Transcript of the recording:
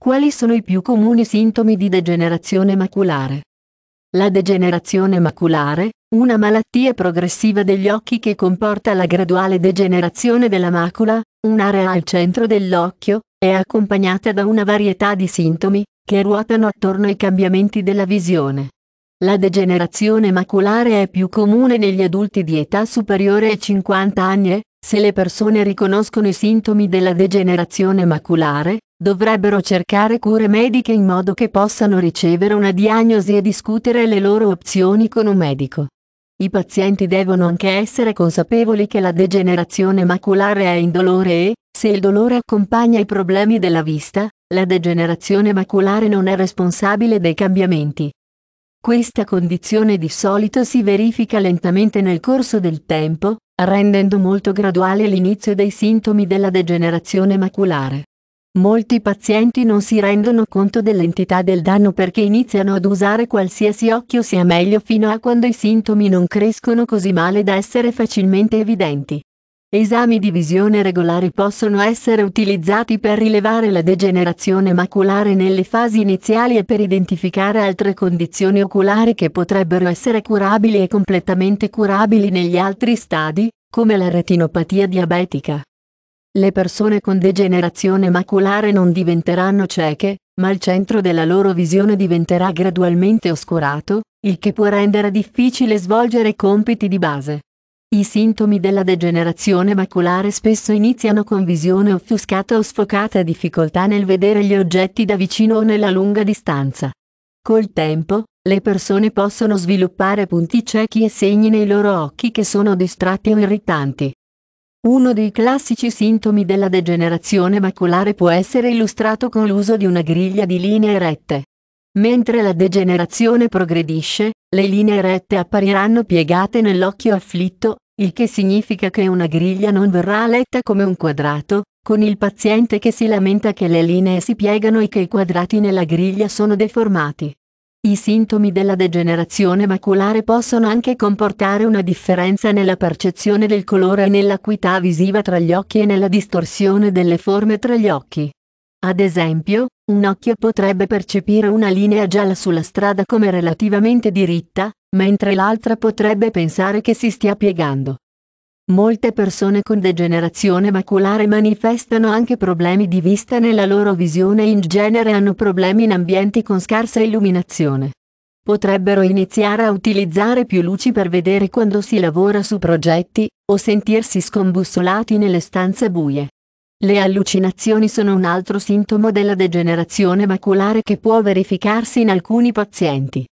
Quali sono i più comuni sintomi di degenerazione maculare? La degenerazione maculare, una malattia progressiva degli occhi che comporta la graduale degenerazione della macula, un'area al centro dell'occhio, è accompagnata da una varietà di sintomi, che ruotano attorno ai cambiamenti della visione. La degenerazione maculare è più comune negli adulti di età superiore ai 50 anni e, se le persone riconoscono i sintomi della degenerazione maculare, dovrebbero cercare cure mediche in modo che possano ricevere una diagnosi e discutere le loro opzioni con un medico. I pazienti devono anche essere consapevoli che la degenerazione maculare è indolore e, se il dolore accompagna i problemi della vista, la degenerazione maculare non è responsabile dei cambiamenti. Questa condizione di solito si verifica lentamente nel corso del tempo, rendendo molto graduale l'inizio dei sintomi della degenerazione maculare. Molti pazienti non si rendono conto dell'entità del danno perché iniziano ad usare qualsiasi occhio sia meglio fino a quando i sintomi non crescono così male da essere facilmente evidenti. Esami di visione regolari possono essere utilizzati per rilevare la degenerazione maculare nelle fasi iniziali e per identificare altre condizioni oculari che potrebbero essere curabili e completamente curabili negli altri stadi, come la retinopatia diabetica. Le persone con degenerazione maculare non diventeranno cieche, ma il centro della loro visione diventerà gradualmente oscurato, il che può rendere difficile svolgere compiti di base. I sintomi della degenerazione maculare spesso iniziano con visione offuscata o sfocata e difficoltà nel vedere gli oggetti da vicino o nella lunga distanza. Col tempo, le persone possono sviluppare punti ciechi e segni nei loro occhi che sono distratti o irritanti. Uno dei classici sintomi della degenerazione maculare può essere illustrato con l'uso di una griglia di linee rette. Mentre la degenerazione progredisce, le linee rette appariranno piegate nell'occhio afflitto, il che significa che una griglia non verrà letta come un quadrato, con il paziente che si lamenta che le linee si piegano e che i quadrati nella griglia sono deformati. I sintomi della degenerazione maculare possono anche comportare una differenza nella percezione del colore e nell'acuità visiva tra gli occhi e nella distorsione delle forme tra gli occhi. Ad esempio, un occhio potrebbe percepire una linea gialla sulla strada come relativamente diritta, mentre l'altra potrebbe pensare che si stia piegando. Molte persone con degenerazione maculare manifestano anche problemi di vista nella loro visione e in genere hanno problemi in ambienti con scarsa illuminazione. Potrebbero iniziare a utilizzare più luci per vedere quando si lavora su progetti, o sentirsi scombussolati nelle stanze buie. Le allucinazioni sono un altro sintomo della degenerazione maculare che può verificarsi in alcuni pazienti.